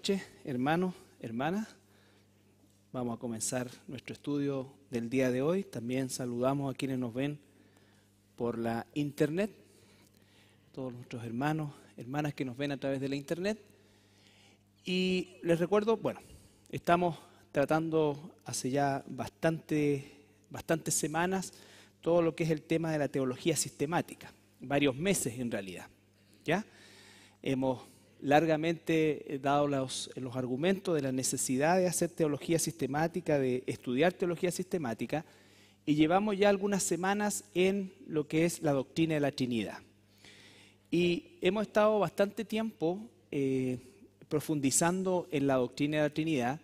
noches, hermanos, hermanas. Vamos a comenzar nuestro estudio del día de hoy. También saludamos a quienes nos ven por la internet, todos nuestros hermanos, hermanas que nos ven a través de la internet. Y les recuerdo, bueno, estamos tratando hace ya bastante, bastantes semanas todo lo que es el tema de la teología sistemática, varios meses en realidad. ¿Ya? Hemos largamente eh, dado los, argumentos de la necesidad de hacer teología sistemática, de estudiar teología sistemática, y llevamos ya algunas semanas en lo que es la doctrina de la Trinidad. Y hemos estado bastante tiempo eh, profundizando en la doctrina de la Trinidad,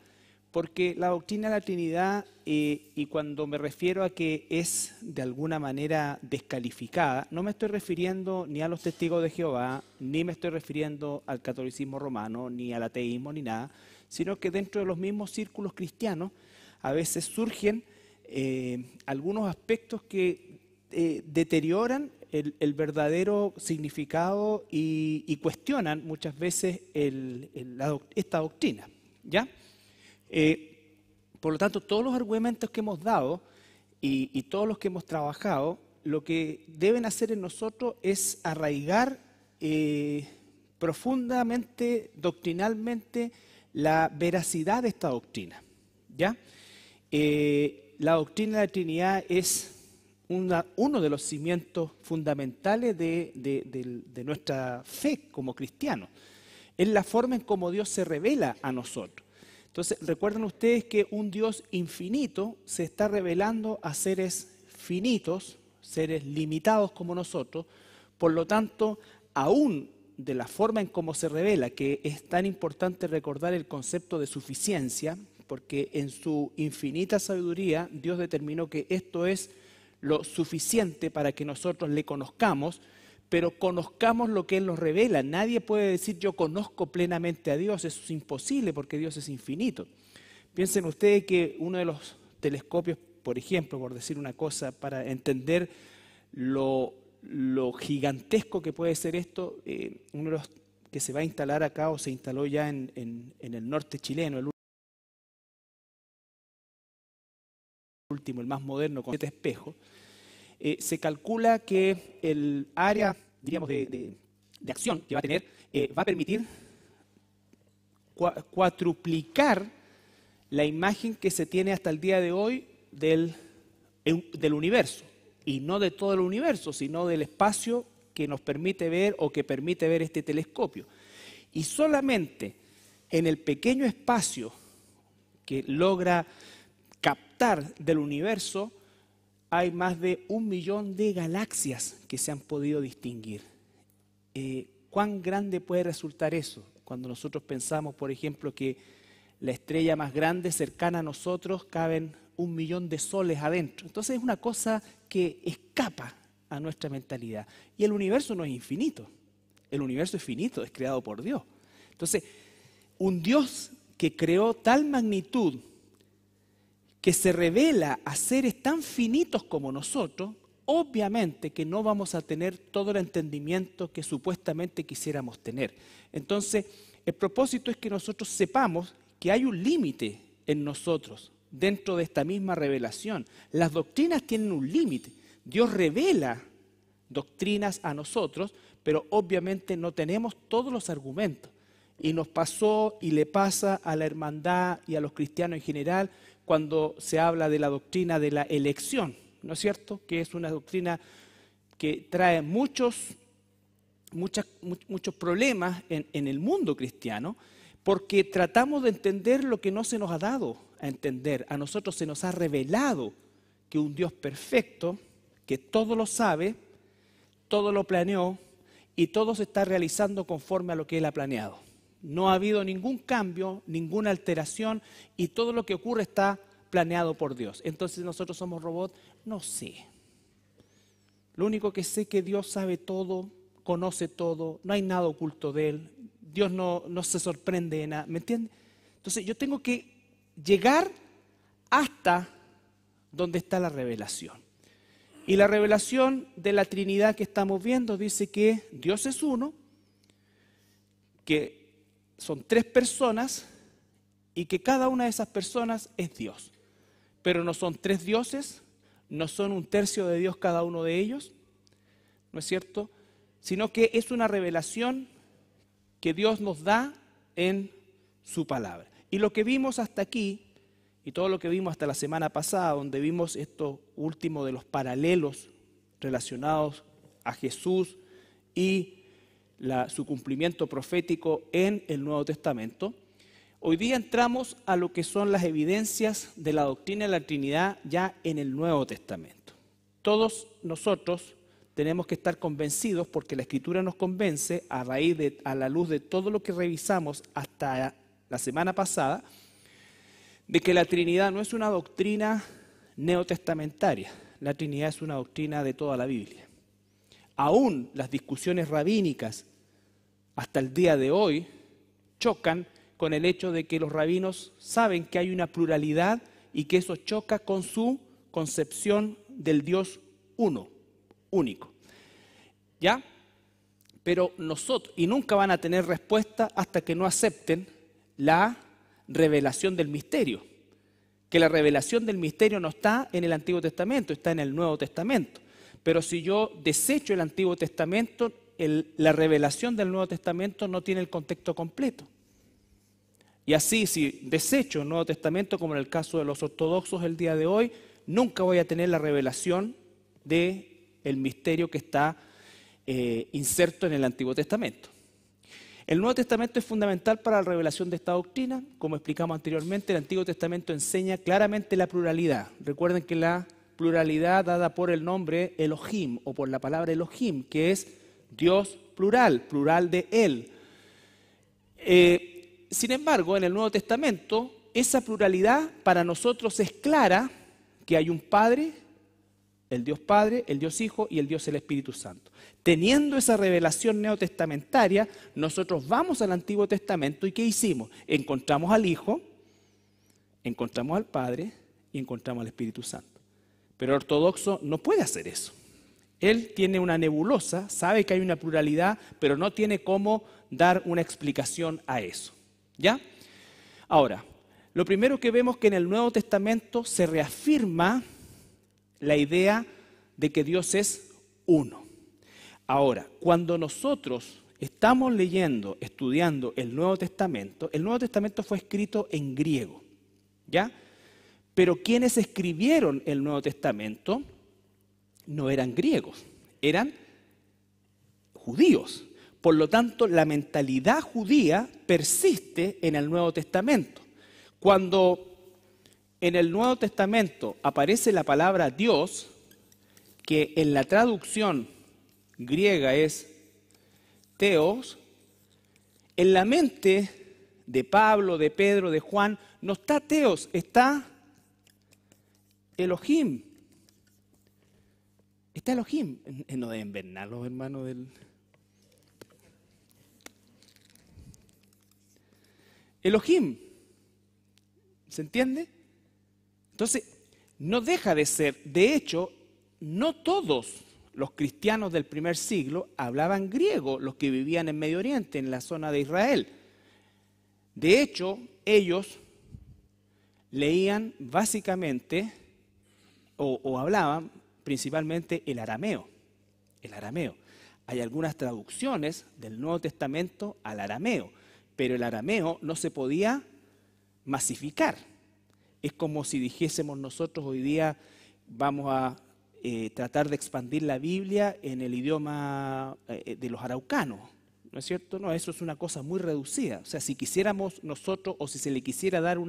porque la doctrina de la Trinidad, eh, y cuando me refiero a que es de alguna manera descalificada, no me estoy refiriendo ni a los testigos de Jehová, ni me estoy refiriendo al catolicismo romano, ni al ateísmo, ni nada, sino que dentro de los mismos círculos cristianos a veces surgen eh, algunos aspectos que eh, deterioran el, verdadero significado y, cuestionan muchas veces esta doctrina. ¿Ya? Eh, por lo tanto, todos los argumentos que hemos dado y, todos los que hemos trabajado, lo que deben hacer en nosotros es arraigar eh, profundamente, doctrinalmente, la veracidad de esta doctrina. ¿ya? Eh, la doctrina de la Trinidad es uno de los cimientos fundamentales de, de nuestra fe como cristianos. Es la forma en cómo Dios se revela a nosotros. Entonces, recuerden ustedes que un Dios infinito se está revelando a seres finitos, seres limitados como nosotros. Por lo tanto, aún de la forma en cómo se revela, que es tan importante recordar el concepto de suficiencia, porque en su infinita sabiduría Dios determinó que esto es lo suficiente para que nosotros le conozcamos pero conozcamos lo que Él nos revela. Nadie puede decir yo conozco plenamente a Dios, eso es imposible porque Dios es infinito. Piensen ustedes que uno de los telescopios, por ejemplo, por decir una cosa, para entender lo, gigantesco que puede ser esto, eh, uno de los que se va a instalar acá o se instaló ya en, el norte chileno, el último, el más moderno, con siete espejos. Eh, se calcula que el área, diríamos, de, acción que va a tener eh, va a permitir cuatruplicar la imagen que se tiene hasta el día de hoy del universo. Y no de todo el universo, sino del espacio que nos permite ver o que permite ver este telescopio. Y solamente en el pequeño espacio que logra captar del universo, hay más de un millón de galaxias que se han podido distinguir. Eh, ¿Cuán grande puede resultar eso? Cuando nosotros pensamos, por ejemplo, que la estrella más grande cercana a nosotros caben un millón de soles adentro. Entonces es una cosa que escapa a nuestra mentalidad. Y el universo no es infinito. El universo es finito, es creado por Dios. Entonces, un Dios que creó tal magnitud que se revela a seres tan finitos como nosotros, obviamente que no vamos a tener todo el entendimiento que supuestamente quisiéramos tener. Entonces, el propósito es que nosotros sepamos que hay un límite en nosotros dentro de esta misma revelación. Las doctrinas tienen un límite. Dios revela doctrinas a nosotros, pero obviamente no tenemos todos los argumentos. Y nos pasó y le pasa a la hermandad y a los cristianos en general cuando se habla de la doctrina de la elección, ¿no es cierto? Que es una doctrina que trae muchos, muchos problemas en el mundo cristiano, porque tratamos de entender lo que no se nos ha dado a entender. A nosotros se nos ha revelado que un Dios perfecto, que todo lo sabe, todo lo planeó y todo se está realizando conforme a lo que Él ha planeado. No ha habido ningún cambio, ninguna alteración y todo lo que ocurre está planeado por Dios. Entonces nosotros somos robots, no sé. Lo único que sé es que Dios sabe todo, conoce todo, no hay nada oculto de Él, Dios no, no se sorprende de nada, ¿me entiendes? Entonces yo tengo que llegar hasta donde está la revelación. Y la revelación de la Trinidad que estamos viendo dice que Dios es uno, que son tres personas y que cada una de esas personas es Dios. Pero no son tres dioses, no son un tercio de Dios cada uno de ellos, ¿no es cierto? Sino que es una revelación que Dios nos da en su palabra. Y lo que vimos hasta aquí, y todo lo que vimos hasta la semana pasada, donde vimos esto último de los paralelos relacionados a Jesús y la, su cumplimiento profético en el Nuevo Testamento. Hoy día entramos a lo que son las evidencias de la doctrina de la Trinidad ya en el Nuevo Testamento. Todos nosotros tenemos que estar convencidos porque la Escritura nos convence a raíz de, a la luz de todo lo que revisamos hasta la semana pasada, de que la Trinidad no es una doctrina neotestamentaria, la Trinidad es una doctrina de toda la Biblia aún las discusiones rabínicas hasta el día de hoy chocan con el hecho de que los rabinos saben que hay una pluralidad y que eso choca con su concepción del Dios uno, único. ¿Ya? Pero nosotros, y nunca van a tener respuesta hasta que no acepten la revelación del misterio. Que la revelación del misterio no está en el Antiguo Testamento, está en el Nuevo Testamento. Pero si yo desecho el Antiguo Testamento, la revelación del Nuevo Testamento no tiene el contexto completo. Y así, si desecho el Nuevo Testamento, como en el caso de los ortodoxos el día de hoy, nunca voy a tener la revelación del misterio que está eh, inserto en el Antiguo Testamento. El Nuevo Testamento es fundamental para la revelación de esta doctrina. Como explicamos anteriormente, el Antiguo Testamento enseña claramente la pluralidad. Recuerden que la pluralidad dada por el nombre Elohim o por la palabra Elohim, que es Dios plural, plural de Él. Eh, sin embargo, en el Nuevo Testamento, esa pluralidad para nosotros es clara que hay un Padre, el Dios Padre, el Dios Hijo y el Dios el Espíritu Santo. Teniendo esa revelación neotestamentaria, nosotros vamos al Antiguo Testamento y ¿qué hicimos? Encontramos al Hijo, encontramos al Padre y encontramos al Espíritu Santo. Pero el ortodoxo no puede hacer eso. Él tiene una nebulosa, sabe que hay una pluralidad, pero no tiene cómo dar una explicación a eso. ¿Ya? Ahora, lo primero que vemos que en el Nuevo Testamento se reafirma la idea de que Dios es uno. Ahora, cuando nosotros estamos leyendo, estudiando el Nuevo Testamento, el Nuevo Testamento fue escrito en griego, ¿ya? Pero quienes escribieron el Nuevo Testamento no eran griegos, eran judíos. Por lo tanto, la mentalidad judía persiste en el Nuevo Testamento. Cuando en el Nuevo Testamento aparece la palabra Dios, que en la traducción griega es teos, en la mente de Pablo, de Pedro, de Juan, no está teos, está Elohim. Está Elohim. Eh, eh, no deben ver nada los hermanos del... Elohim. ¿Se entiende? Entonces, no deja de ser. De hecho, no todos los cristianos del primer siglo hablaban griego, los que vivían en Medio Oriente, en la zona de Israel. De hecho, ellos leían básicamente o, hablaban principalmente el arameo, el arameo. Hay algunas traducciones del Nuevo Testamento al arameo, pero el arameo no se podía masificar. Es como si dijésemos nosotros hoy día vamos a eh, tratar de expandir la Biblia en el idioma eh, de los araucanos. ¿No es cierto? No, eso es una cosa muy reducida. O sea, si quisiéramos nosotros o si se le quisiera dar un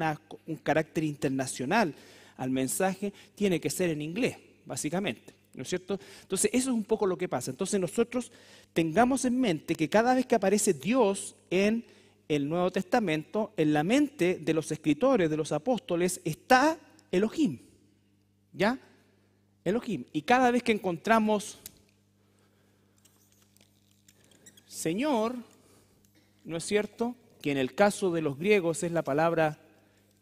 carácter internacional al mensaje tiene que ser en inglés, básicamente. ¿No es cierto? Entonces, eso es un poco lo que pasa. Entonces, nosotros tengamos en mente que cada vez que aparece Dios en el Nuevo Testamento, en la mente de los escritores, de los apóstoles, está Elohim. ¿Ya? Elohim. Y cada vez que encontramos Señor, ¿no es cierto? Que en el caso de los griegos es la palabra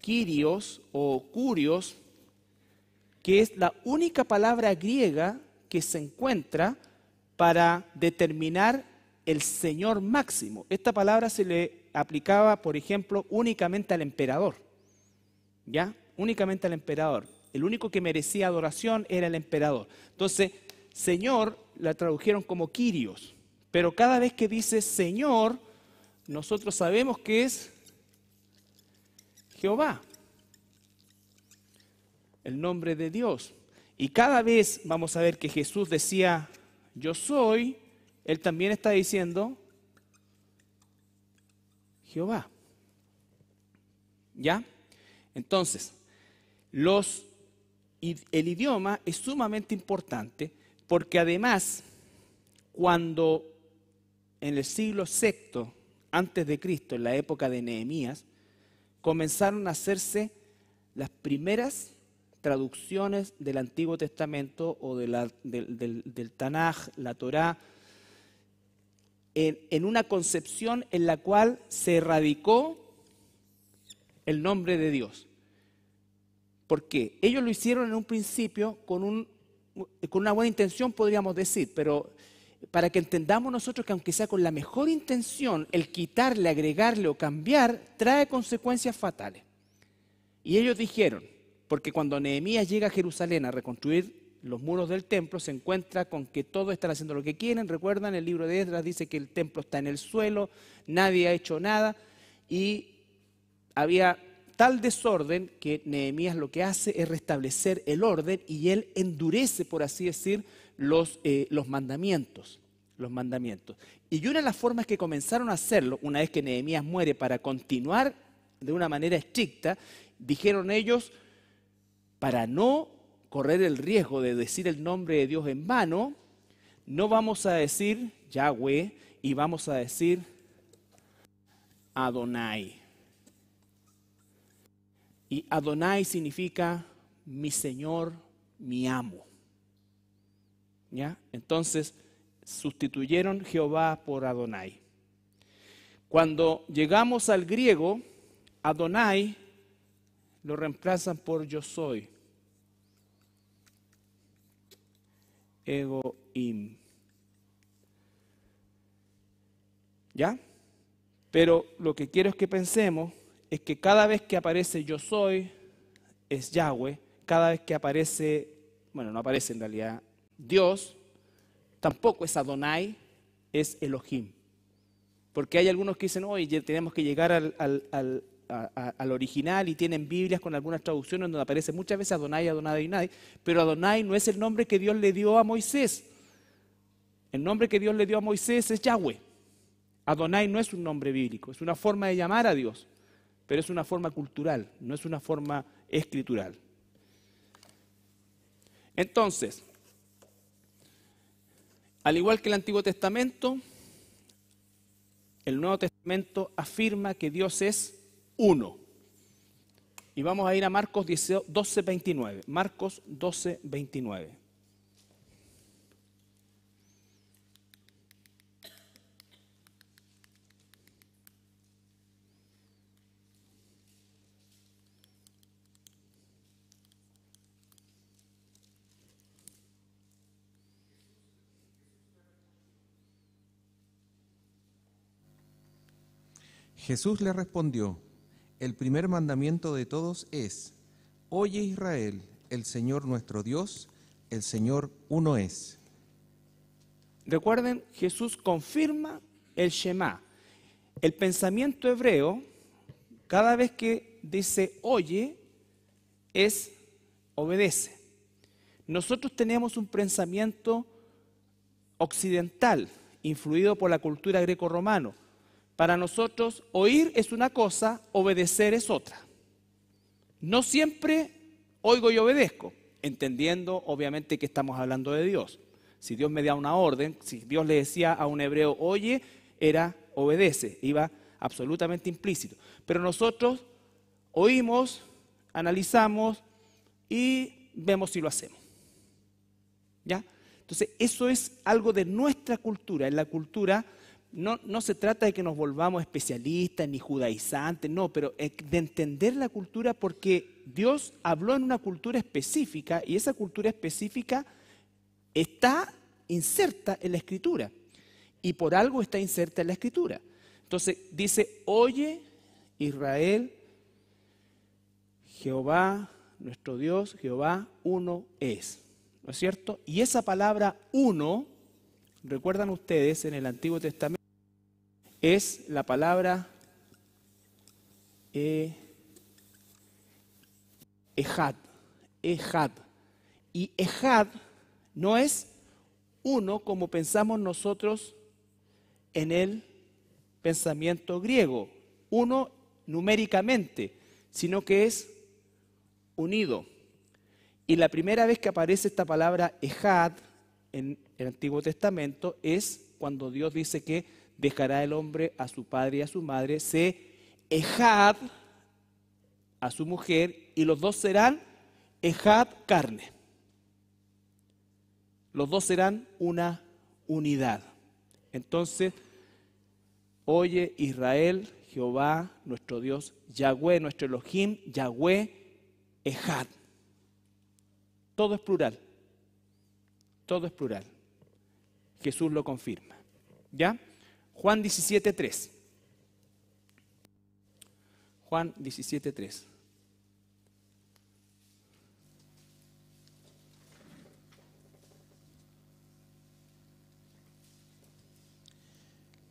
Kyrios o Curios, que es la única palabra griega que se encuentra para determinar el señor máximo. Esta palabra se le aplicaba, por ejemplo, únicamente al emperador. ¿Ya? Únicamente al emperador. El único que merecía adoración era el emperador. Entonces, Señor la tradujeron como Kyrios. Pero cada vez que dice Señor, nosotros sabemos que es Jehová el nombre de Dios. Y cada vez vamos a ver que Jesús decía, yo soy, Él también está diciendo, Jehová. ¿Ya? Entonces, los, el idioma es sumamente importante porque además, cuando en el siglo VI antes de Cristo, en la época de Nehemías, comenzaron a hacerse las primeras traducciones del Antiguo Testamento o del, Tanaj, la Torá, en, una concepción en la cual se erradicó el nombre de Dios. ¿Por qué? Ellos lo hicieron en un principio con una buena intención, podríamos decir, pero para que entendamos nosotros que aunque sea con la mejor intención, el quitarle, agregarle o cambiar trae consecuencias fatales. Y ellos dijeron, porque cuando Nehemías llega a Jerusalén a reconstruir los muros del templo, se encuentra con que todos están haciendo lo que quieren. Recuerdan, el libro de Esdras dice que el templo está en el suelo, nadie ha hecho nada y había tal desorden que Nehemías lo que hace es restablecer el orden y él endurece, por así decir, los, eh, mandamientos. Los mandamientos. Y una de las formas que comenzaron a hacerlo, una vez que Nehemías muere, para continuar de una manera estricta, dijeron ellos, para no correr el riesgo de decir el nombre de Dios en vano, no vamos a decir Yahweh y vamos a decir Adonai. Y Adonai significa mi Señor, mi amo. ¿Ya? Entonces sustituyeron Jehová por Adonai. Cuando llegamos al griego, Adonai lo reemplazan por yo soy. egoim. ¿Ya? Pero lo que quiero es que pensemos es que cada vez que aparece yo soy, es Yahweh, cada vez que aparece, bueno, no aparece en realidad Dios, tampoco es Adonai, es Elohim. Porque hay algunos que dicen, oye, tenemos que llegar al, al original y tienen Biblias con algunas traducciones donde aparece muchas veces Adonai, Adonai, Adonai, pero Adonai no es el nombre que Dios le dio a Moisés. El nombre que Dios le dio a Moisés es Yahweh. Adonai no es un nombre bíblico, es una forma de llamar a Dios, pero es una forma cultural, no es una forma escritural. Entonces, al igual que el Antiguo Testamento, el Nuevo Testamento afirma que Dios es 1. Y vamos a ir a Marcos 12, 29. Marcos 12, 29. Jesús le respondió, el primer mandamiento de todos es, oye Israel, el Señor nuestro Dios, el Señor uno es. Recuerden, Jesús confirma el Shema. El pensamiento hebreo, cada vez que dice oye, es obedece. Nosotros tenemos un pensamiento occidental, influido por la cultura greco-romano para nosotros, oír es una cosa, obedecer es otra. No siempre oigo y obedezco, entendiendo obviamente que estamos hablando de Dios. Si Dios me da una orden, si Dios le decía a un hebreo, oye, era obedece, iba absolutamente implícito. Pero nosotros oímos, analizamos y vemos si lo hacemos. ¿Ya? Entonces, eso es algo de nuestra cultura, en la cultura no, se trata de que nos volvamos especialistas ni judaizantes, no, pero de entender la cultura porque Dios habló en una cultura específica y esa cultura específica está inserta en la escritura y por algo está inserta en la escritura. Entonces dice, oye Israel, Jehová, nuestro Dios, Jehová, uno es. ¿No es cierto? Y esa palabra uno, recuerdan ustedes en el Antiguo Testamento, es la palabra e, ejad, ejad. Y ejad no es uno como pensamos nosotros en el pensamiento griego, uno numéricamente, sino que es unido. Y la primera vez que aparece esta palabra ejad en el Antiguo Testamento es cuando Dios dice que dejará el hombre a su padre y a su madre, se ejad a su mujer y los dos serán ejad carne. Los dos serán una unidad. Entonces, oye Israel, Jehová, nuestro Dios, Yahweh, nuestro Elohim, Yahweh, Ejad. Todo es plural. Todo es plural. Jesús lo confirma. ¿Ya? Juan 17.3. Juan 17.3.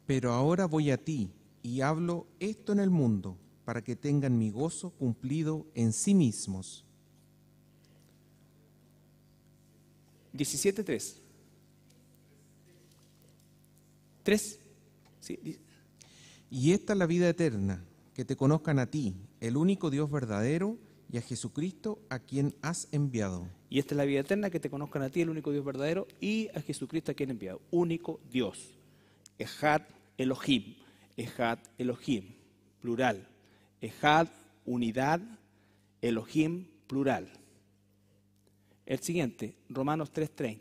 Pero ahora voy a ti y hablo esto en el mundo, para que tengan mi gozo cumplido en sí mismos. 17.3. 3. Y esta es la vida eterna, que te conozcan a ti, el único Dios verdadero, y a Jesucristo a quien has enviado. Y esta es la vida eterna, que te conozcan a ti, el único Dios verdadero, y a Jesucristo a quien has enviado. Único Dios. Ejad Elohim. Ejad Elohim. Plural. Ejad, unidad. Elohim, plural. El siguiente, Romanos 3.30.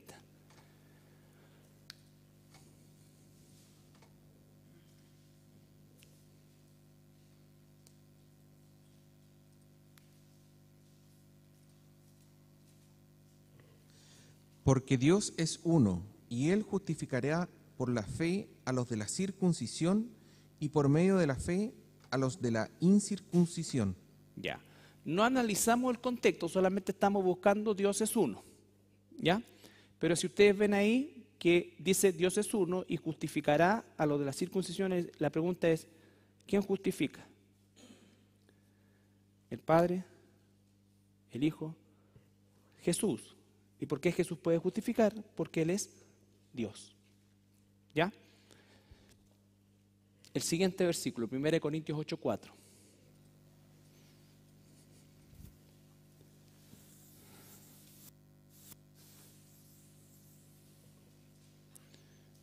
Porque Dios es uno, y Él justificará por la fe a los de la circuncisión y por medio de la fe a los de la incircuncisión. Ya. No analizamos el contexto, solamente estamos buscando Dios es uno. ¿Ya? Pero si ustedes ven ahí que dice Dios es uno y justificará a los de la circuncisión, la pregunta es, ¿quién justifica? ¿El Padre? ¿El Hijo? Jesús. ¿Y por qué Jesús puede justificar? Porque Él es Dios. ¿Ya? El siguiente versículo, 1 Corintios 8:4.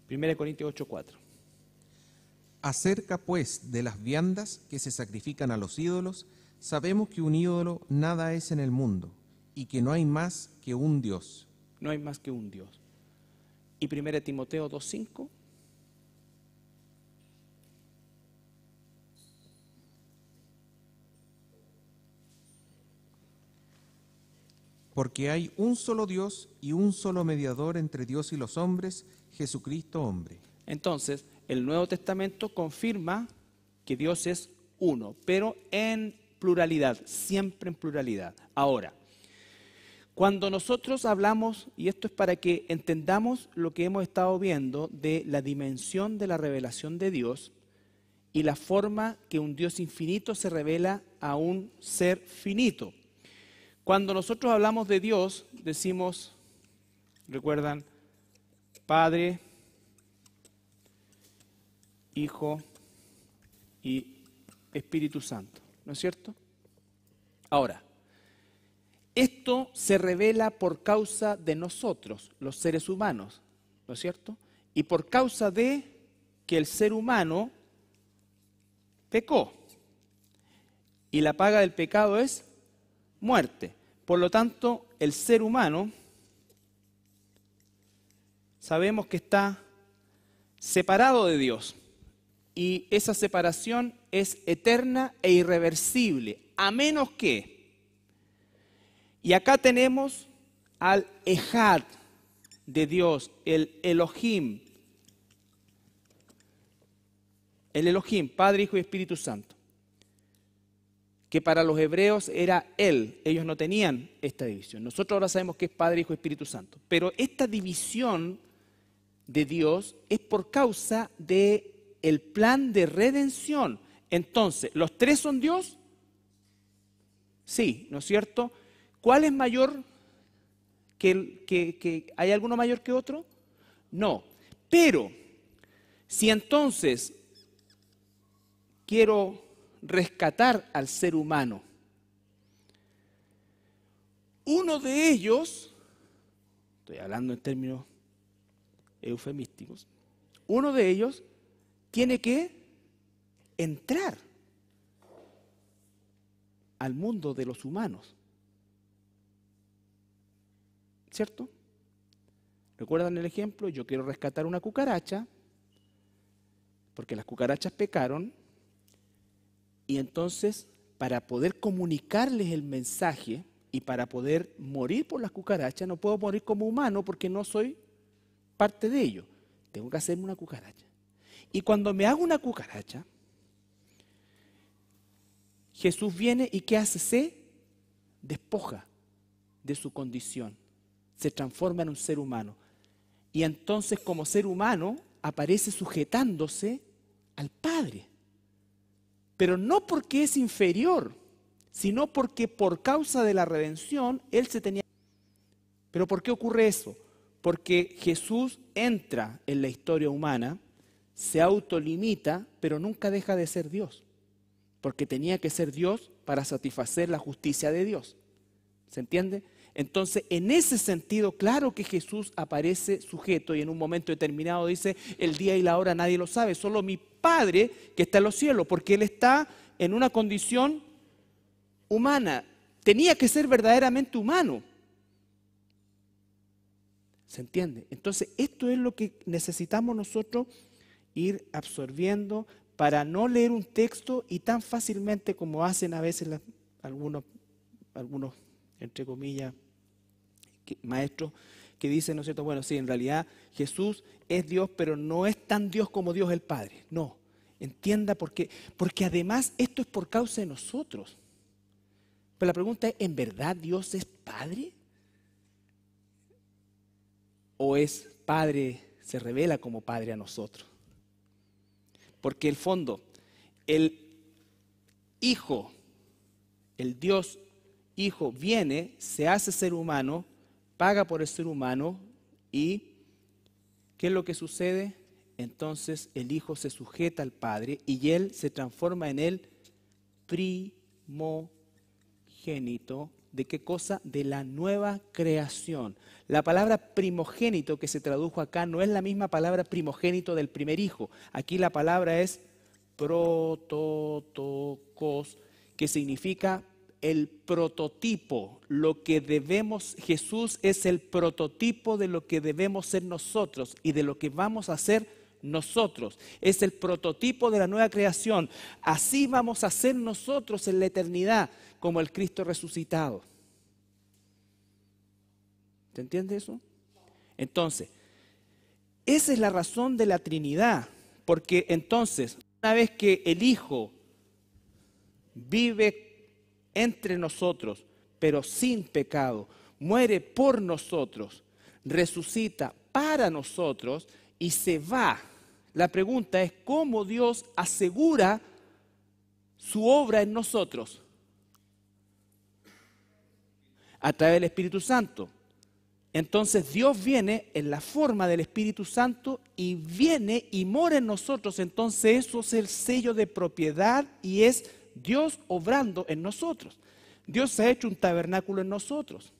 Primera Corintios 8:4. Acerca pues de las viandas que se sacrifican a los ídolos, sabemos que un ídolo nada es en el mundo, y que no hay más que un Dios. No hay más que un Dios. Y 1 Timoteo 2.5. Porque hay un solo Dios y un solo mediador entre Dios y los hombres, Jesucristo hombre. Entonces, el Nuevo Testamento confirma que Dios es uno, pero en pluralidad, siempre en pluralidad. Ahora, cuando nosotros hablamos, y esto es para que entendamos lo que hemos estado viendo de la dimensión de la revelación de Dios y la forma que un Dios infinito se revela a un ser finito. Cuando nosotros hablamos de Dios, decimos, recuerdan, Padre, Hijo y Espíritu Santo, ¿no es cierto? Ahora, esto se revela por causa de nosotros, los seres humanos, ¿no es cierto? Y por causa de que el ser humano pecó. Y la paga del pecado es muerte. Por lo tanto, el ser humano sabemos que está separado de Dios. Y esa separación es eterna e irreversible, a menos que y acá tenemos al Ejad de Dios, el Elohim. El Elohim, Padre, Hijo y Espíritu Santo. Que para los hebreos era Él. Ellos no tenían esta división. Nosotros ahora sabemos que es Padre, Hijo y Espíritu Santo. Pero esta división de Dios es por causa de el plan de redención. Entonces, ¿los tres son Dios? Sí, ¿no es cierto? ¿Cuál es mayor que, que, hay alguno mayor que otro? No. Pero si entonces quiero rescatar al ser humano, uno de ellos, estoy hablando en términos eufemísticos, uno de ellos tiene que entrar al mundo de los humanos. ¿Cierto? ¿Recuerdan el ejemplo? Yo quiero rescatar una cucaracha, porque las cucarachas pecaron, y entonces para poder comunicarles el mensaje y para poder morir por las cucarachas, no puedo morir como humano porque no soy parte de ello. Tengo que hacerme una cucaracha. Y cuando me hago una cucaracha, Jesús viene y ¿qué hace? Se despoja de su condición se transforma en un ser humano. Y entonces como ser humano aparece sujetándose al Padre. Pero no porque es inferior, sino porque por causa de la redención Él se tenía... Pero ¿por qué ocurre eso? Porque Jesús entra en la historia humana, se autolimita, pero nunca deja de ser Dios, porque tenía que ser Dios para satisfacer la justicia de Dios. ¿Se entiende? Entonces, en ese sentido, claro que Jesús aparece sujeto y en un momento determinado dice, el día y la hora nadie lo sabe, solo mi Padre que está en los cielos, porque Él está en una condición humana. Tenía que ser verdaderamente humano. ¿Se entiende? Entonces, esto es lo que necesitamos nosotros ir absorbiendo para no leer un texto y tan fácilmente como hacen a veces algunos, algunos entre comillas, maestro que dice ¿no es cierto? Bueno, sí, en realidad Jesús es Dios, pero no es tan Dios como Dios el Padre. No, entienda por qué. Porque además esto es por causa de nosotros. Pero la pregunta es, ¿en verdad Dios es Padre? ¿O es Padre, se revela como Padre a nosotros? Porque el fondo, el Hijo, el Dios Hijo viene, se hace ser humano, paga por el ser humano y ¿qué es lo que sucede? Entonces el Hijo se sujeta al Padre y Él se transforma en el primogénito. ¿De qué cosa? De la nueva creación. La palabra primogénito que se tradujo acá no es la misma palabra primogénito del primer hijo. Aquí la palabra es prototocos, que significa el prototipo, lo que debemos, Jesús es el prototipo de lo que debemos ser nosotros y de lo que vamos a ser nosotros. Es el prototipo de la nueva creación. Así vamos a ser nosotros en la eternidad, como el Cristo resucitado. ¿Te entiende eso? Entonces, esa es la razón de la Trinidad, porque entonces, una vez que el Hijo vive entre nosotros, pero sin pecado, muere por nosotros, resucita para nosotros y se va. La pregunta es cómo Dios asegura su obra en nosotros. A través del Espíritu Santo. Entonces Dios viene en la forma del Espíritu Santo y viene y mora en nosotros. Entonces eso es el sello de propiedad y es Dios obrando en nosotros. Dios se ha hecho un tabernáculo en nosotros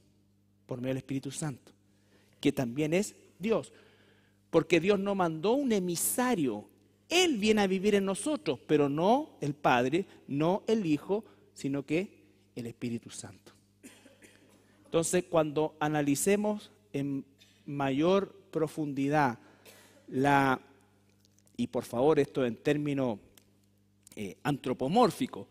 por medio del Espíritu Santo, que también es Dios. Porque Dios no mandó un emisario. Él viene a vivir en nosotros, pero no el Padre, no el Hijo, sino que el Espíritu Santo. Entonces, cuando analicemos en mayor profundidad la, y por favor esto en términos eh, antropomórfico,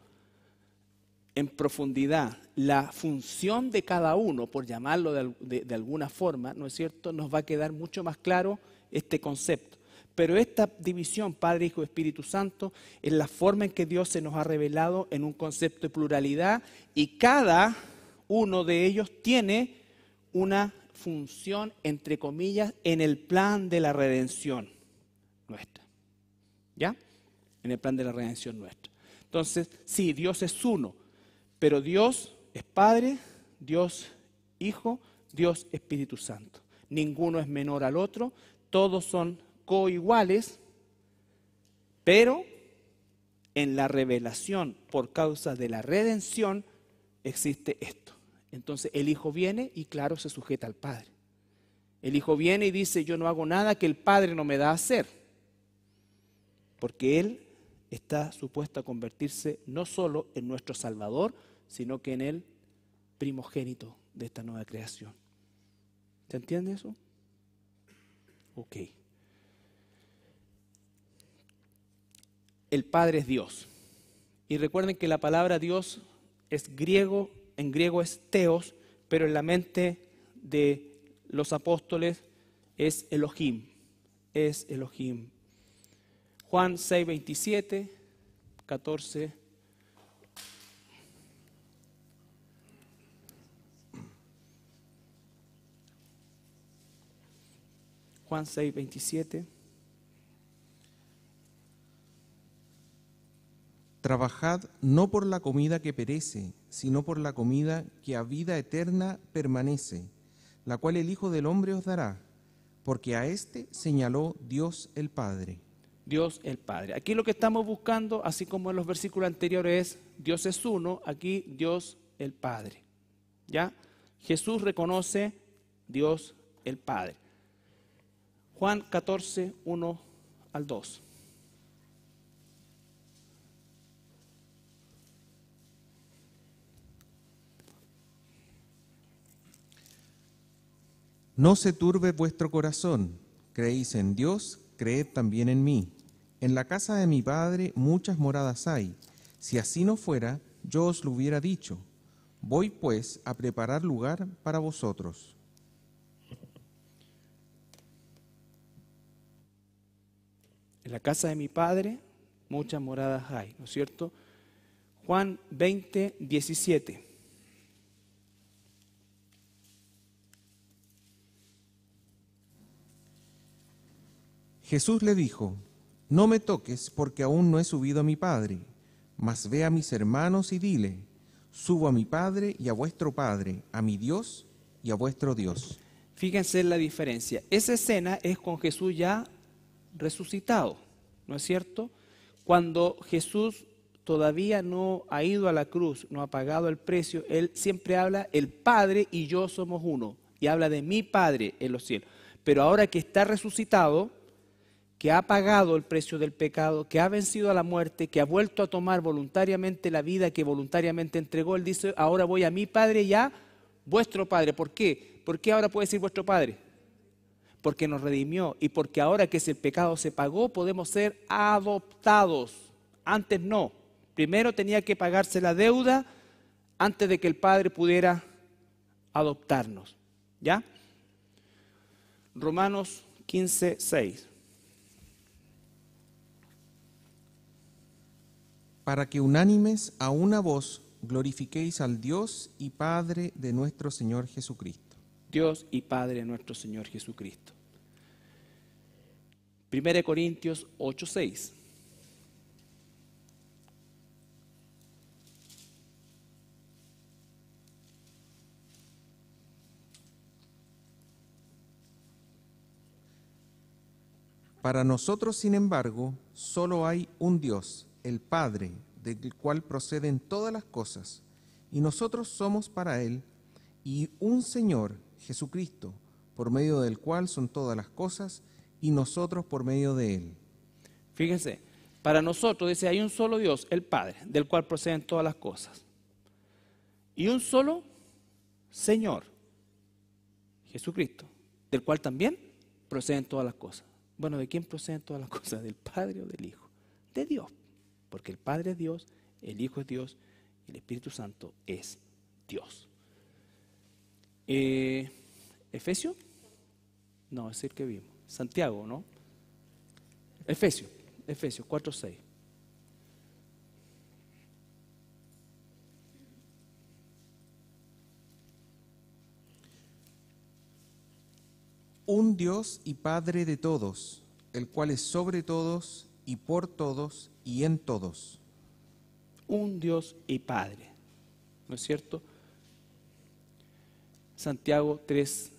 en profundidad la función de cada uno, por llamarlo de, de, alguna forma, ¿no es cierto?, nos va a quedar mucho más claro este concepto. Pero esta división, Padre, Hijo, Espíritu Santo, es la forma en que Dios se nos ha revelado en un concepto de pluralidad y cada uno de ellos tiene una función, entre comillas, en el plan de la redención nuestra. ¿Ya? en el plan de la redención nuestra. Entonces, sí, Dios es uno, pero Dios es Padre, Dios Hijo, Dios Espíritu Santo. Ninguno es menor al otro, todos son coiguales, pero en la revelación por causa de la redención existe esto. Entonces el Hijo viene y claro se sujeta al Padre. El Hijo viene y dice, yo no hago nada que el Padre no me da a hacer, porque Él está supuesto a convertirse no solo en nuestro Salvador, sino que en el primogénito de esta nueva creación. ¿Se entiende eso? Ok. El Padre es Dios. Y recuerden que la palabra Dios es griego, en griego es teos, pero en la mente de los apóstoles es Elohim, es Elohim, Juan 6, 27, 14. Juan 6, 27. Trabajad no por la comida que perece, sino por la comida que a vida eterna permanece, la cual el Hijo del Hombre os dará, porque a éste señaló Dios el Padre. Dios el Padre. Aquí lo que estamos buscando, así como en los versículos anteriores, es Dios es uno, aquí Dios el Padre. ¿Ya? Jesús reconoce Dios el Padre. Juan 14, 1 al 2. No se turbe vuestro corazón, creéis en Dios, creed también en mí. En la casa de mi padre muchas moradas hay. Si así no fuera, yo os lo hubiera dicho. Voy pues a preparar lugar para vosotros. En la casa de mi padre muchas moradas hay, ¿no es cierto? Juan 20, 17. Jesús le dijo, no me toques porque aún no he subido a mi Padre, mas ve a mis hermanos y dile, subo a mi Padre y a vuestro Padre, a mi Dios y a vuestro Dios. Fíjense la diferencia. Esa escena es con Jesús ya resucitado, ¿no es cierto? Cuando Jesús todavía no ha ido a la cruz, no ha pagado el precio, Él siempre habla, el Padre y yo somos uno, y habla de mi Padre en los cielos. Pero ahora que está resucitado, que ha pagado el precio del pecado, que ha vencido a la muerte, que ha vuelto a tomar voluntariamente la vida que voluntariamente entregó, él dice, ahora voy a mi Padre ya, vuestro Padre. ¿Por qué? ¿Por qué ahora puede decir vuestro Padre? Porque nos redimió y porque ahora que ese pecado se pagó podemos ser adoptados. Antes no. Primero tenía que pagarse la deuda antes de que el Padre pudiera adoptarnos. ¿Ya? Romanos 15, 6. para que unánimes a una voz glorifiquéis al Dios y Padre de nuestro Señor Jesucristo. Dios y Padre de nuestro Señor Jesucristo. 1 Corintios 8:6. Para nosotros, sin embargo, solo hay un Dios el Padre, del cual proceden todas las cosas, y nosotros somos para Él, y un Señor, Jesucristo, por medio del cual son todas las cosas, y nosotros por medio de Él. Fíjense, para nosotros dice, hay un solo Dios, el Padre, del cual proceden todas las cosas, y un solo Señor, Jesucristo, del cual también proceden todas las cosas. Bueno, ¿de quién proceden todas las cosas? ¿Del Padre o del Hijo? De Dios. Porque el Padre es Dios, el Hijo es Dios y el Espíritu Santo es Dios. Eh, ¿Efesio? No, es el que vimos. Santiago, ¿no? Efesio, Efesios 4.6. un Dios y Padre de todos, el cual es sobre todos y por todos y en todos. Un Dios y Padre. ¿No es cierto? Santiago tres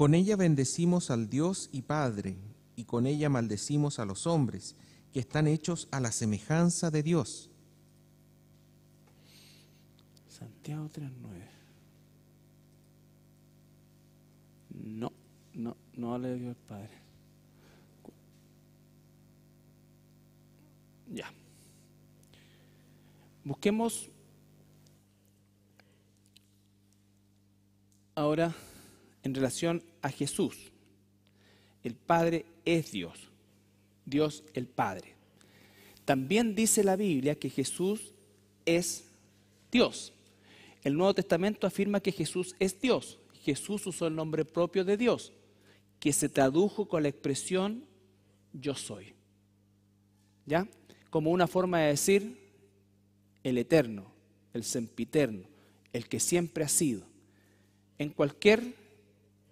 Con ella bendecimos al Dios y Padre, y con ella maldecimos a los hombres, que están hechos a la semejanza de Dios. Santiago 3.9. No, no, no le dio el Padre. Ya. Busquemos ahora en relación a Jesús. El Padre es Dios, Dios el Padre. También dice la Biblia que Jesús es Dios. El Nuevo Testamento afirma que Jesús es Dios. Jesús usó el nombre propio de Dios, que se tradujo con la expresión yo soy. ¿Ya? Como una forma de decir el eterno, el sempiterno, el que siempre ha sido. En cualquier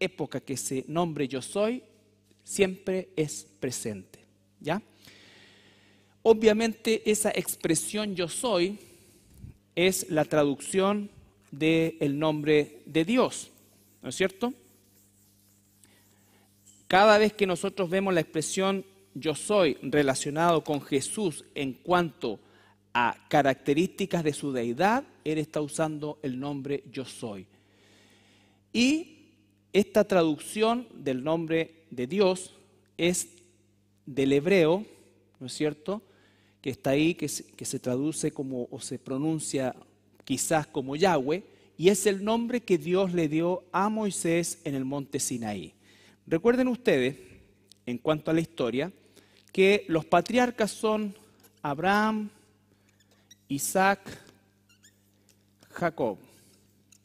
época que se nombre yo soy, siempre es presente. ¿Ya? Obviamente esa expresión yo soy es la traducción del el nombre de Dios, ¿no es cierto? Cada vez que nosotros vemos la expresión yo soy relacionado con Jesús en cuanto a características de su deidad, Él está usando el nombre yo soy. Y esta traducción del nombre de Dios es del hebreo, ¿no es cierto? Que está ahí, que se, traduce como o se pronuncia quizás como Yahweh, y es el nombre que Dios le dio a Moisés en el monte Sinaí. Recuerden ustedes, en cuanto a la historia, que los patriarcas son Abraham, Isaac, Jacob,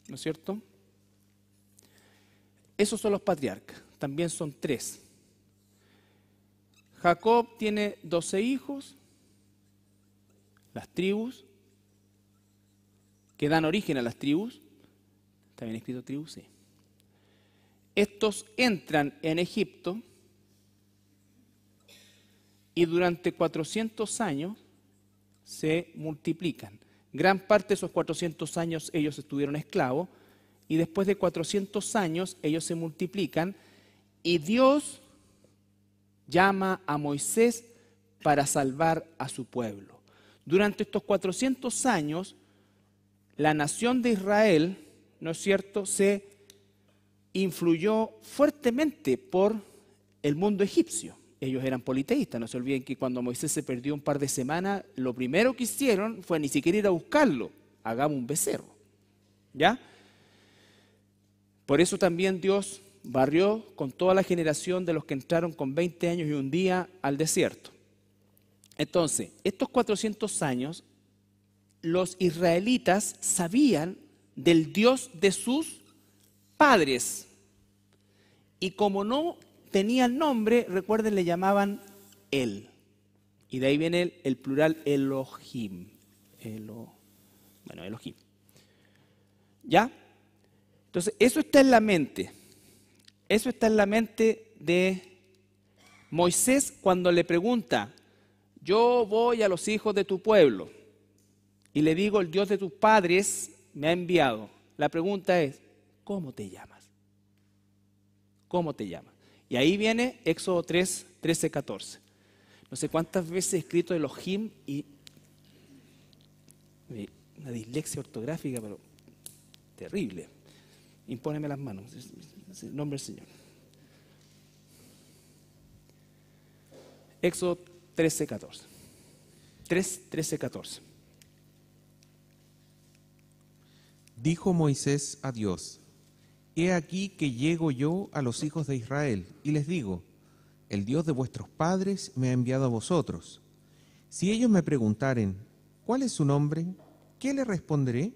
¿no es cierto? Esos son los patriarcas, también son tres. Jacob tiene doce hijos, las tribus, que dan origen a las tribus. También bien escrito tribus? Sí. Estos entran en Egipto y durante 400 años se multiplican. Gran parte de esos 400 años ellos estuvieron esclavos, y después de 400 años ellos se multiplican y Dios llama a Moisés para salvar a su pueblo. Durante estos 400 años, la nación de Israel, ¿no es cierto?, se influyó fuertemente por el mundo egipcio. Ellos eran politeístas, no se olviden que cuando Moisés se perdió un par de semanas, lo primero que hicieron fue ni siquiera ir a buscarlo, hagamos un becerro. ¿Ya? Por eso también Dios barrió con toda la generación de los que entraron con 20 años y un día al desierto. Entonces, estos 400 años, los israelitas sabían del Dios de sus padres. Y como no tenían nombre, recuerden, le llamaban Él. Y de ahí viene el, plural Elohim. Elo, bueno, Elohim. ¿Ya? Entonces, eso está en la mente. Eso está en la mente de Moisés cuando le pregunta, yo voy a los hijos de tu pueblo y le digo, el Dios de tus padres me ha enviado. La pregunta es, ¿cómo te llamas? ¿Cómo te llamas? Y ahí viene Éxodo 3, 13, 14. No sé cuántas veces he escrito Elohim y una dislexia ortográfica, pero terrible. Impóneme las manos. En nombre del Señor. Éxodo 13, 14. 3, 13, Dijo Moisés a Dios, He aquí que llego yo a los hijos de Israel y les digo, el Dios de vuestros padres me ha enviado a vosotros. Si ellos me preguntaren, ¿cuál es su nombre? ¿Qué le responderé?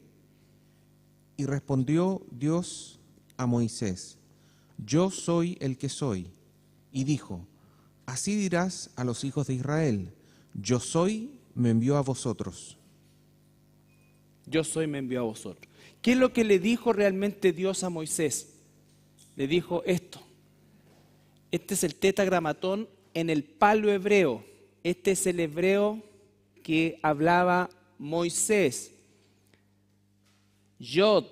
Y respondió Dios a Moisés, yo soy el que soy. Y dijo, así dirás a los hijos de Israel, yo soy, me envió a vosotros. Yo soy, me envió a vosotros. ¿Qué es lo que le dijo realmente Dios a Moisés? Le dijo esto. Este es el tetagramatón en el palo hebreo. Este es el hebreo que hablaba Moisés. Yod,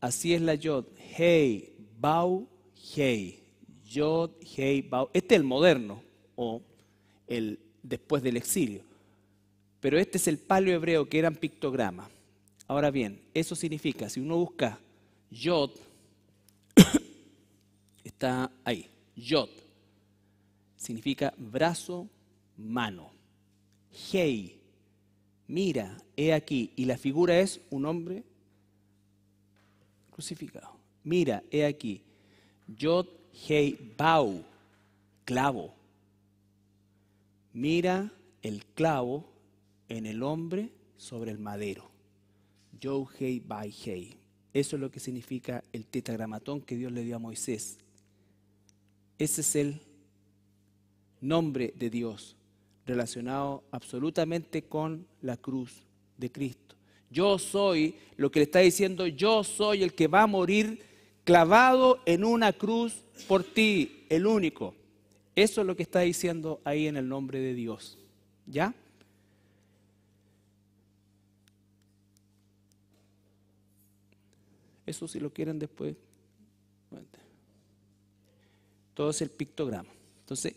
así es la Yod. Hey, Bau, Hey. Yod, Hey, Bau. Este es el moderno o el después del exilio. Pero este es el palio hebreo que eran pictogramas. Ahora bien, eso significa, si uno busca Yod, está ahí. Yod significa brazo, mano. Hey, mira, he aquí. Y la figura es un hombre Mira, he aquí, Yod Hei Bau, clavo. Mira el clavo en el hombre sobre el madero. Yod Hei Bai Hei. Eso es lo que significa el tetragramatón que Dios le dio a Moisés. Ese es el nombre de Dios relacionado absolutamente con la cruz de Cristo. Yo soy, lo que le está diciendo, yo soy el que va a morir clavado en una cruz por ti, el único. Eso es lo que está diciendo ahí en el nombre de Dios. ¿Ya? Eso si lo quieren después. Todo es el pictograma. Entonces,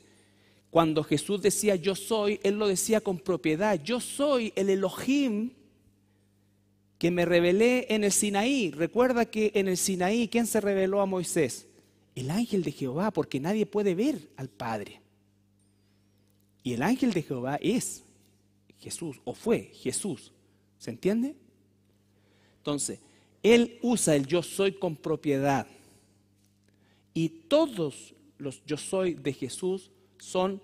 cuando Jesús decía yo soy, Él lo decía con propiedad. Yo soy el Elohim que me revelé en el Sinaí. Recuerda que en el Sinaí, ¿quién se reveló a Moisés? El ángel de Jehová, porque nadie puede ver al Padre. Y el ángel de Jehová es Jesús, o fue Jesús. ¿Se entiende? Entonces, Él usa el yo soy con propiedad. Y todos los yo soy de Jesús son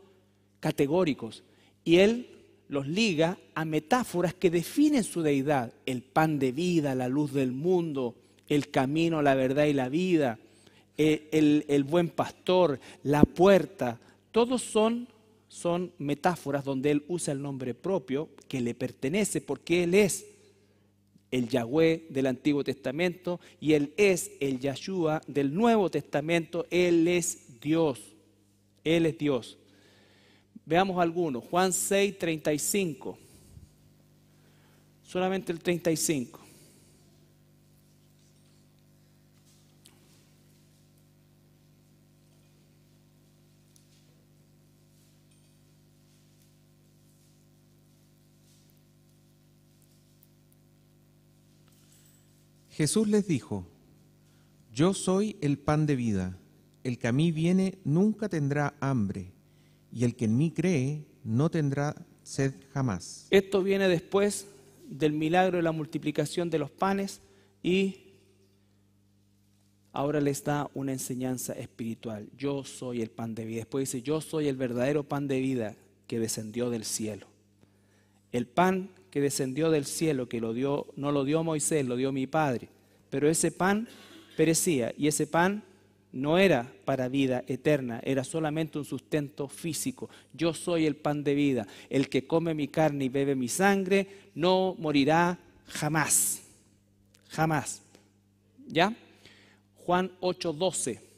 categóricos. Y Él los liga a metáforas que definen su deidad, el pan de vida, la luz del mundo, el camino, la verdad y la vida, eh, el, buen pastor, la puerta, todos son, son metáforas donde él usa el nombre propio que le pertenece porque él es el Yahweh del Antiguo Testamento y Él es el Yahshua del Nuevo Testamento. Él es Dios. Él es Dios. Veamos algunos. Juan 6, 35. Solamente el 35. Jesús les dijo, Yo soy el pan de vida, el que a mí viene nunca tendrá hambre, y el que en mí cree no tendrá sed jamás. Esto viene después del milagro de la multiplicación de los panes y ahora les da una enseñanza espiritual. Yo soy el pan de vida. Después dice, yo soy el verdadero pan de vida que descendió del cielo. El pan que descendió del cielo, que lo dio, no lo dio Moisés, lo dio mi Padre. Pero ese pan perecía y ese pan no era para vida eterna, era solamente un sustento físico. Yo soy el pan de vida. El que come mi carne y bebe mi sangre no morirá jamás. Jamás. ¿Ya? Juan 8:12.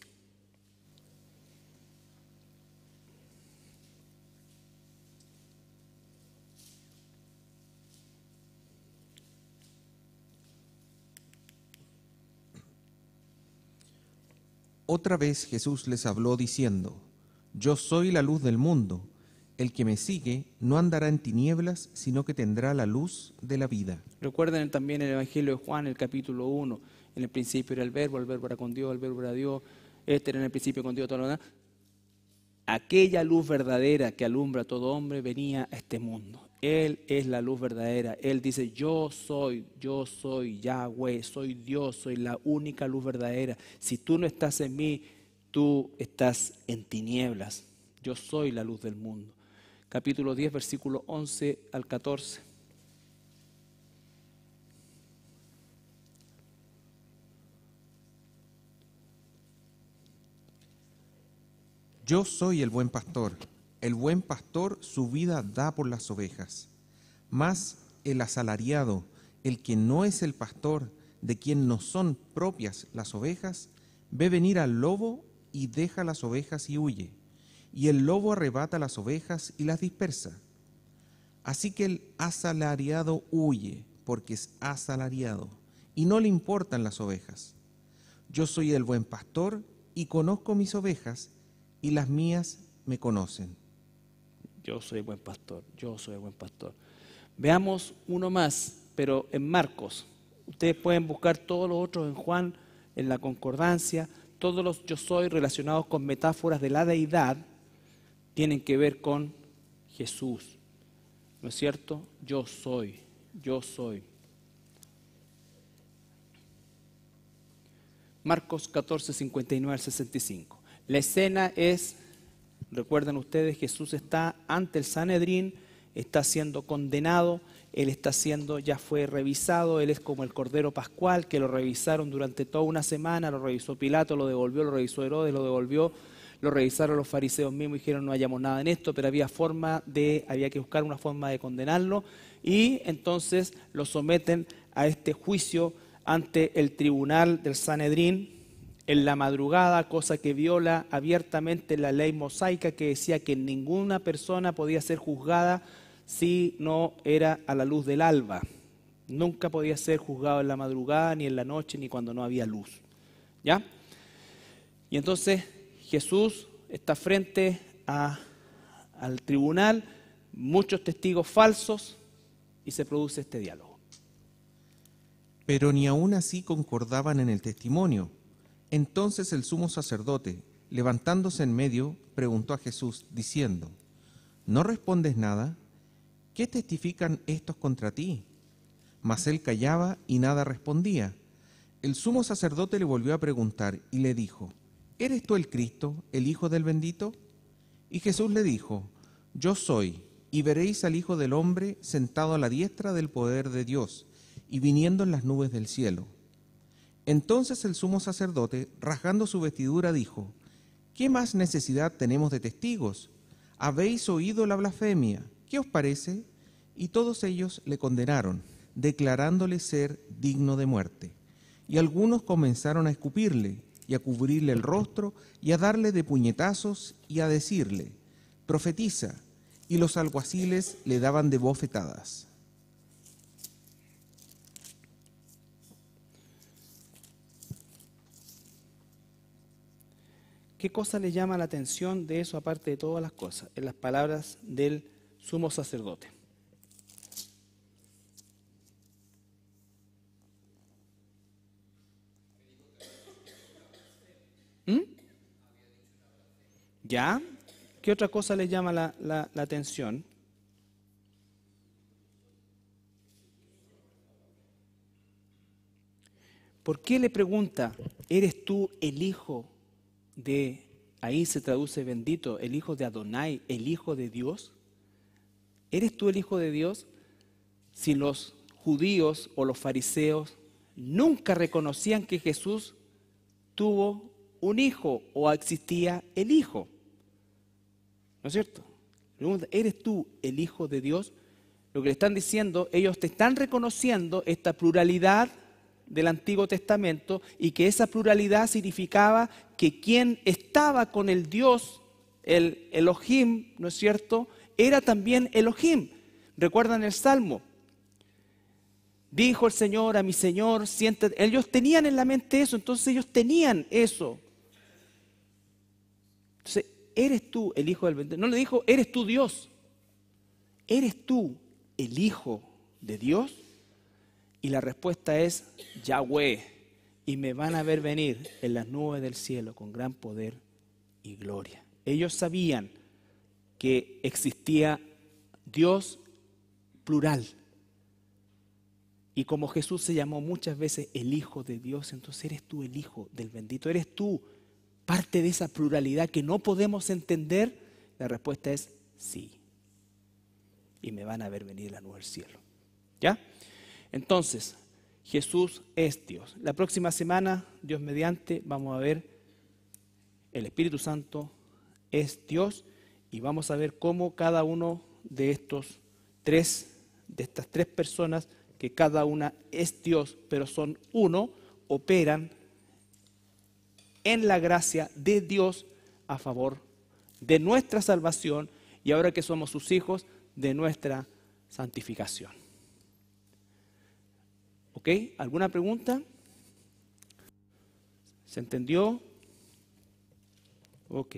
Otra vez Jesús les habló diciendo, Yo soy la luz del mundo, el que me sigue no andará en tinieblas, sino que tendrá la luz de la vida. Recuerden también el Evangelio de Juan, el capítulo 1, en el principio era el verbo, el verbo era con Dios, el verbo era Dios, este era en el principio con Dios, todo lo Aquella luz verdadera que alumbra a todo hombre venía a este mundo. Él es la luz verdadera. Él dice, yo soy, yo soy Yahweh, soy Dios, soy la única luz verdadera. Si tú no estás en mí, tú estás en tinieblas. Yo soy la luz del mundo. Capítulo 10, versículo 11 al 14. Yo soy el buen pastor. El buen pastor su vida da por las ovejas, mas el asalariado, el que no es el pastor, de quien no son propias las ovejas, ve venir al lobo y deja las ovejas y huye, y el lobo arrebata las ovejas y las dispersa. Así que el asalariado huye, porque es asalariado, y no le importan las ovejas. Yo soy el buen pastor y conozco mis ovejas, y las mías me conocen yo soy buen pastor, yo soy buen pastor. Veamos uno más, pero en Marcos. Ustedes pueden buscar todos los otros en Juan, en la concordancia. Todos los yo soy relacionados con metáforas de la deidad tienen que ver con Jesús. ¿No es cierto? Yo soy, yo soy. Marcos 14, 59 al 65. La escena es Recuerden ustedes, Jesús está ante el Sanedrín, está siendo condenado, él está siendo, ya fue revisado, él es como el Cordero Pascual, que lo revisaron durante toda una semana, lo revisó Pilato, lo devolvió, lo revisó Herodes, lo devolvió, lo revisaron los fariseos mismos y dijeron no hallamos nada en esto, pero había forma de, había que buscar una forma de condenarlo, y entonces lo someten a este juicio ante el tribunal del Sanedrín, en la madrugada, cosa que viola abiertamente la ley mosaica que decía que ninguna persona podía ser juzgada si no era a la luz del alba. Nunca podía ser juzgado en la madrugada, ni en la noche, ni cuando no había luz. ¿Ya? Y entonces Jesús está frente al tribunal, muchos testigos falsos, y se produce este diálogo. Pero ni aún así concordaban en el testimonio. Entonces el sumo sacerdote, levantándose en medio, preguntó a Jesús, diciendo, ¿no respondes nada? ¿Qué testifican estos contra ti? Mas él callaba y nada respondía. El sumo sacerdote le volvió a preguntar y le dijo, ¿eres tú el Cristo, el Hijo del bendito? Y Jesús le dijo, yo soy, y veréis al Hijo del hombre sentado a la diestra del poder de Dios, y viniendo en las nubes del cielo. Entonces el sumo sacerdote, rasgando su vestidura, dijo, ¿qué más necesidad tenemos de testigos? Habéis oído la blasfemia, ¿qué os parece? Y todos ellos le condenaron, declarándole ser digno de muerte. Y algunos comenzaron a escupirle y a cubrirle el rostro y a darle de puñetazos y a decirle, profetiza, y los alguaciles le daban de bofetadas. ¿Qué cosa le llama la atención de eso, aparte de todas las cosas, en las palabras del sumo sacerdote? ¿Mm? ¿Ya? ¿Qué otra cosa le llama la atención? ¿Por qué le pregunta, ¿eres tú el hijo de, ahí se traduce bendito, el hijo de Adonai, el hijo de Dios? ¿Eres tú el hijo de Dios? Si los judíos o los fariseos nunca reconocían que Jesús tuvo un hijo o existía el hijo. ¿No es cierto? ¿eres tú el hijo de Dios? Lo que le están diciendo, ellos te están reconociendo esta pluralidad del Antiguo Testamento y que esa pluralidad significaba que quien estaba con el Dios, el Elohim, ¿no es cierto?, era también Elohim. ¿Recuerdan el Salmo? Dijo el Señor a mi Señor, siéntate. Ellos tenían en la mente eso, entonces ellos tenían eso. Entonces, eres tú el Hijo del Bendito. No le dijo, eres tú Dios. Eres tú el Hijo de Dios. Y la respuesta es Yahweh. Y me van a ver venir en las nubes del cielo con gran poder y gloria. Ellos sabían que existía Dios plural. Y como Jesús se llamó muchas veces el Hijo de Dios, entonces eres tú el Hijo del bendito, eres tú parte de esa pluralidad que no podemos entender. La respuesta es sí. Y me van a ver venir la nube del cielo. ¿Ya? Entonces, Jesús es Dios. La próxima semana, Dios mediante, vamos a ver el Espíritu Santo es Dios y vamos a ver cómo cada uno de estos tres, de estas tres personas, que cada una es Dios, pero son uno, operan en la gracia de Dios a favor de nuestra salvación y ahora que somos sus hijos, de nuestra santificación. ¿Ok? ¿Alguna pregunta? ¿Se entendió? Ok.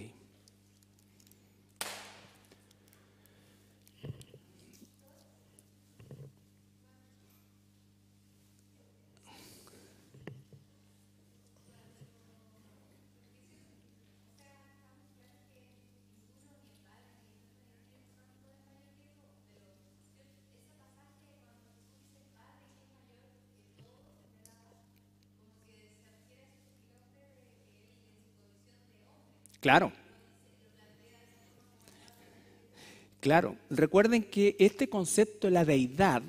Claro. Claro, recuerden que este concepto de la deidad,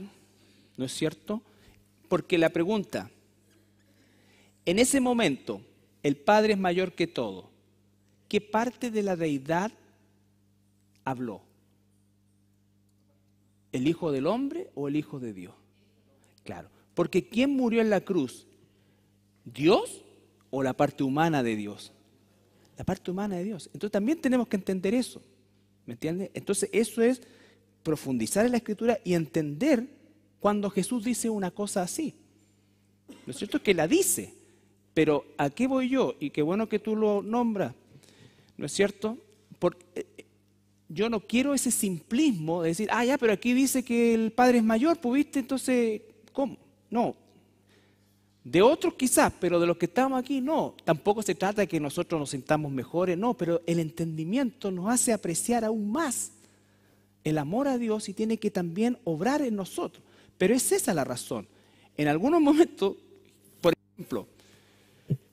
¿no es cierto? Porque la pregunta, en ese momento, el Padre es mayor que todo. ¿Qué parte de la deidad habló? ¿El Hijo del Hombre o el Hijo de Dios? Claro, porque ¿quién murió en la cruz? ¿Dios o la parte humana de Dios? la parte humana de Dios. Entonces también tenemos que entender eso. ¿Me entiendes? Entonces eso es profundizar en la escritura y entender cuando Jesús dice una cosa así. no es cierto que la dice, pero ¿a qué voy yo? Y qué bueno que tú lo nombras, ¿no es cierto? Porque eh, yo no quiero ese simplismo de decir, ah, ya, pero aquí dice que el padre es mayor, ¿pudiste? Pues, Entonces, ¿cómo? No, de otros quizás, pero de los que estamos aquí no. Tampoco se trata de que nosotros nos sintamos mejores, no, pero el entendimiento nos hace apreciar aún más el amor a Dios y tiene que también obrar en nosotros. Pero es esa la razón. En algunos momentos, por ejemplo,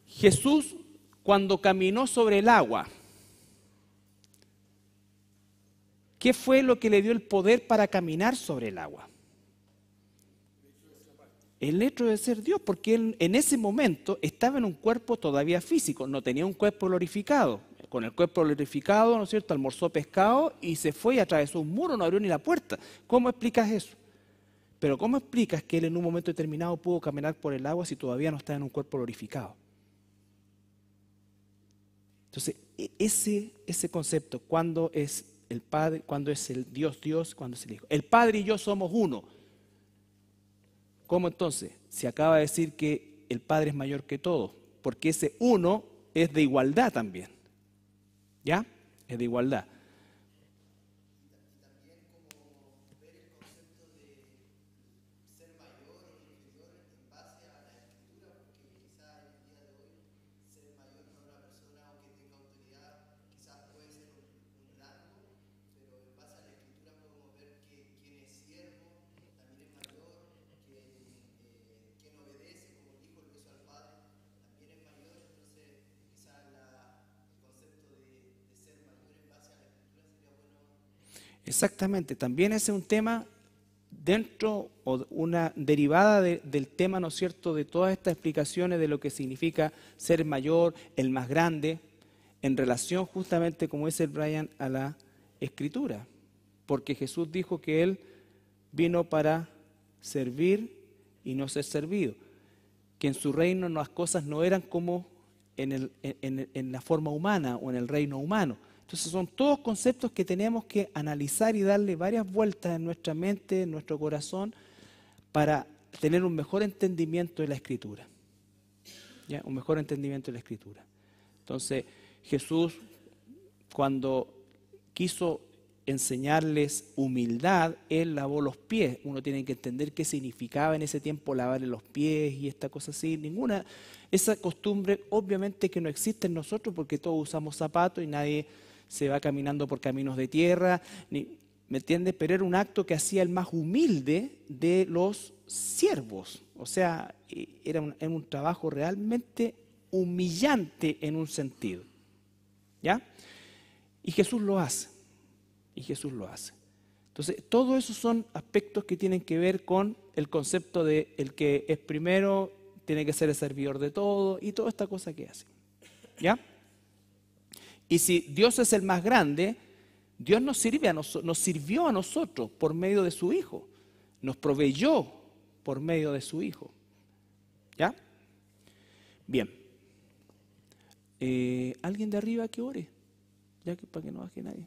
Jesús cuando caminó sobre el agua, ¿qué fue lo que le dio el poder para caminar sobre el agua? el hecho de ser Dios, porque él en ese momento estaba en un cuerpo todavía físico, no tenía un cuerpo glorificado. Con el cuerpo glorificado, ¿no es cierto?, almorzó pescado y se fue y atravesó un muro, no abrió ni la puerta. ¿Cómo explicas eso? Pero ¿cómo explicas que él en un momento determinado pudo caminar por el agua si todavía no está en un cuerpo glorificado? Entonces, e-, ese, ese concepto, cuando es el Padre, cuando es el Dios Dios, cuando es el Hijo. El Padre y yo somos uno ¿Cómo entonces? Se acaba de decir que el Padre es mayor que todo, porque ese uno es de igualdad también. ¿Ya? Es de igualdad. Exactamente, también ese es un tema dentro o una derivada del tema, ¿no es cierto?, de todas estas explicaciones de lo que significa ser mayor, el más grande, en relación justamente, como dice el Brian, a la escritura. Porque Jesús dijo que Él vino para servir y no ser servido. Que en su reino las cosas no eran como en la forma humana o en el reino humano, entonces son todos conceptos que tenemos que analizar y darle varias vueltas en nuestra mente, en nuestro corazón, para tener un mejor entendimiento de la escritura. ¿Ya? Un mejor entendimiento de la escritura. Entonces Jesús, cuando quiso enseñarles humildad, Él lavó los pies. Uno tiene que entender qué significaba en ese tiempo lavarle los pies y esta cosa así. Ninguna, esa costumbre obviamente que no existe en nosotros porque todos usamos zapatos y nadie se va caminando por caminos de tierra, ni, ¿me entiendes? Pero era un acto que hacía el más humilde de los siervos. O sea, eh, era un, era un trabajo realmente humillante en un sentido. ¿Ya? Y Jesús lo hace. Y Jesús lo hace. Entonces, todo eso son aspectos que tienen que ver con el concepto de el que es primero tiene que ser el servidor de todo y toda esta cosa que hace. ¿Ya? Y si Dios es el más grande, Dios nos, sirve a nos, sirvió a nosotros por medio de su Hijo, nos proveyó por medio de su Hijo. ¿Ya? Bien. Eh, ¿Alguien de arriba que ore? Ya que para que no baje nadie.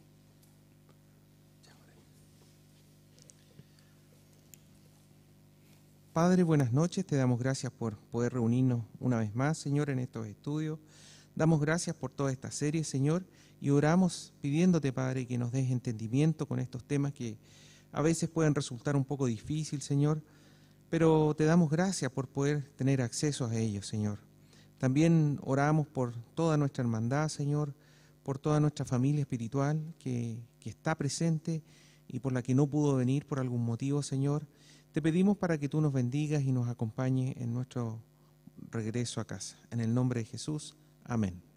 Padre, buenas noches. Te damos gracias por poder reunirnos una vez más, Señor, en estos estudios. Damos gracias por toda esta serie, Señor, y oramos pidiéndote, Padre, que nos des entendimiento con estos temas que a veces pueden resultar un poco difícil, Señor, pero te damos gracias por poder tener acceso a ellos, Señor. También oramos por toda nuestra hermandad, Señor, por toda nuestra familia espiritual que, que está presente y por la que no pudo venir por algún motivo, Señor. Te pedimos para que tú nos bendigas y nos acompañes en nuestro regreso a casa. En el nombre de Jesús. Amén.